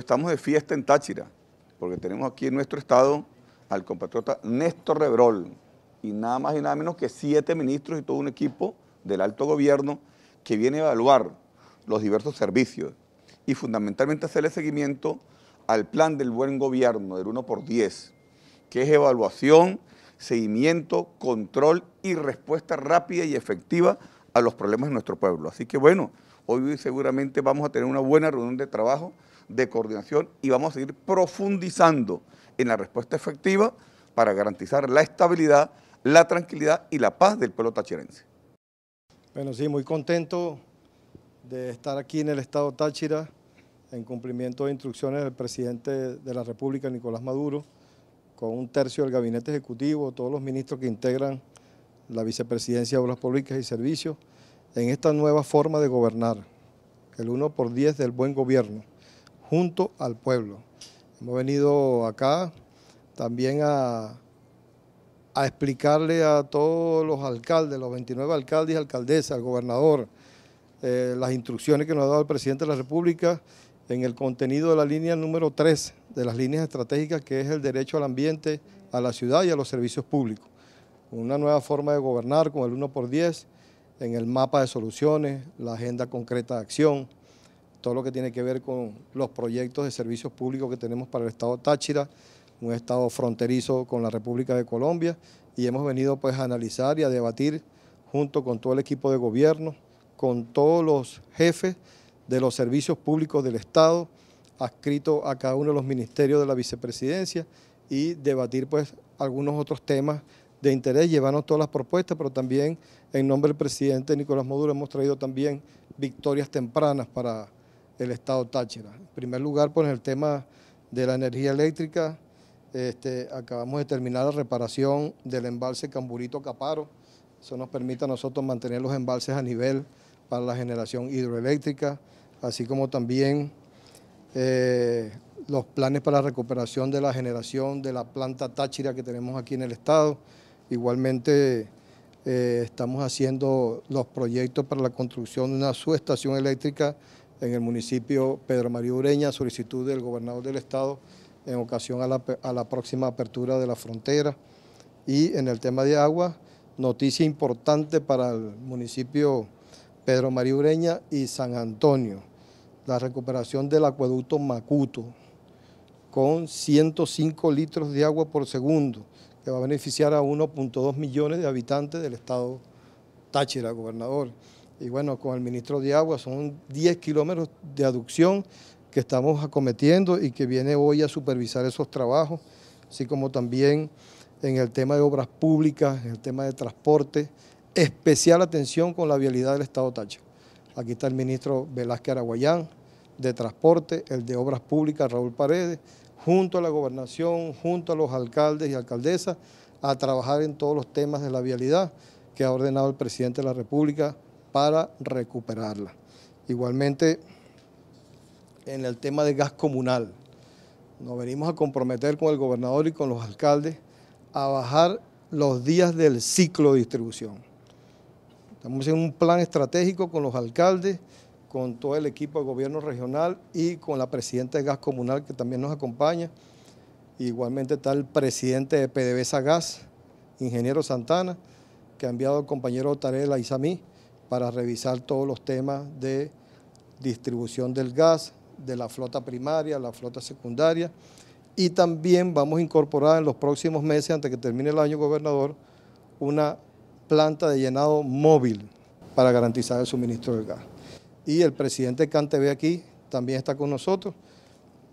Estamos de fiesta en Táchira, porque tenemos aquí en nuestro estado al compatriota Néstor Rebrol, y nada más y nada menos que siete ministros y todo un equipo del alto gobierno que viene a evaluar los diversos servicios y fundamentalmente hacerle seguimiento al plan del buen gobierno, del 1 por 10, que es evaluación, seguimiento, control y respuesta rápida y efectiva a los problemas de nuestro pueblo. Así que bueno, Hoy seguramente vamos a tener una buena reunión de trabajo, de coordinación y vamos a seguir profundizando en la respuesta efectiva para garantizar la estabilidad, la tranquilidad y la paz del pueblo tachirense. Bueno, sí, muy contento de estar aquí en el estado Táchira en cumplimiento de instrucciones del presidente de la República, Nicolás Maduro, con un tercio del gabinete ejecutivo, todos los ministros que integran la vicepresidencia de Obras Públicas y Servicios, en esta nueva forma de gobernar, el 1 por 10 del buen gobierno, junto al pueblo. Hemos venido acá también a, explicarle a todos los alcaldes, los 29 alcaldes y alcaldesas, al gobernador, eh, las instrucciones que nos ha dado el presidente de la República en el contenido de la línea número 3 de las líneas estratégicas, que es el derecho al ambiente, a la ciudad y a los servicios públicos. Una nueva forma de gobernar con el 1 por 10 en el mapa de soluciones, la agenda concreta de acción, todo lo que tiene que ver con los proyectos de servicios públicos que tenemos para el Estado Táchira, un Estado fronterizo con la República de Colombia, y hemos venido pues a analizar y a debatir junto con todo el equipo de gobierno, con todos los jefes de los servicios públicos del Estado, adscrito a cada uno de los ministerios de la vicepresidencia, y debatir pues algunos otros temas de interés, llevarnos todas las propuestas, pero también en nombre del presidente Nicolás Maduro hemos traído también victorias tempranas para el Estado Táchira. En primer lugar, por pues, el tema de la energía eléctrica, este, acabamos de terminar la reparación del embalse Camburito-Caparo, eso nos permite a nosotros mantener los embalses a nivel para la generación hidroeléctrica, así como también eh, los planes para la recuperación de la generación de la planta Táchira que tenemos aquí en el Estado. Igualmente eh, estamos haciendo los proyectos para la construcción de una subestación eléctrica en el municipio Pedro María Ureña, solicitud del gobernador del estado en ocasión a la, a la próxima apertura de la frontera. Y en el tema de agua, noticia importante para el municipio Pedro María Ureña y San Antonio, la recuperación del acueducto Macuto con 105 litros de agua por segundo, que va a beneficiar a 1.2 millones de habitantes del estado Táchira, gobernador. Y bueno, con el ministro de Agua son 10 kilómetros de aducción que estamos acometiendo y que viene hoy a supervisar esos trabajos, así como también en el tema de obras públicas, en el tema de transporte, especial atención con la vialidad del Estado Táchira. Aquí está el ministro Velázquez Araguayán, de Transporte, el de Obras Públicas, Raúl Paredes, junto a la gobernación, junto a los alcaldes y alcaldesas, a trabajar en todos los temas de la vialidad que ha ordenado el presidente de la República para recuperarla. Igualmente, en el tema de gas comunal, nos venimos a comprometer con el gobernador y con los alcaldes a bajar los días del ciclo de distribución. Estamos en un plan estratégico con los alcaldes, con todo el equipo de gobierno regional y con la presidenta de Gas Comunal que también nos acompaña. Igualmente está el presidente de PDVSA Gas, ingeniero Santana, que ha enviado al compañero Tarela Isami para revisar todos los temas de distribución del gas, de la flota primaria, la flota secundaria. Y también vamos a incorporar en los próximos meses, antes que termine el año, gobernador, una planta de llenado móvil para garantizar el suministro del gas. Y el presidente ve aquí también está con nosotros,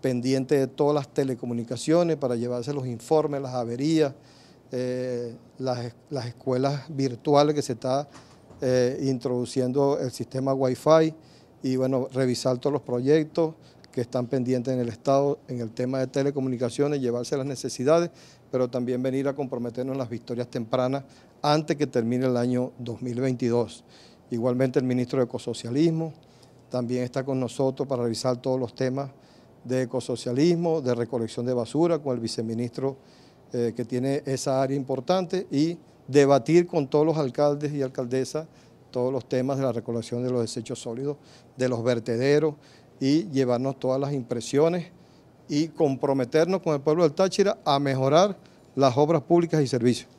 pendiente de todas las telecomunicaciones para llevarse los informes, las averías, eh, las, escuelas virtuales que se está eh, introduciendo el sistema Wi-Fi y bueno, revisar todos los proyectos que están pendientes en el Estado en el tema de telecomunicaciones, llevarse las necesidades, pero también venir a comprometernos en las victorias tempranas antes que termine el año 2022. Igualmente el ministro de Ecosocialismo también está con nosotros para revisar todos los temas de ecosocialismo, de recolección de basura, con el viceministro eh, que tiene esa área importante y debatir con todos los alcaldes y alcaldesas todos los temas de la recolección de los desechos sólidos, de los vertederos y llevarnos todas las impresiones y comprometernos con el pueblo del Táchira a mejorar las obras públicas y servicios.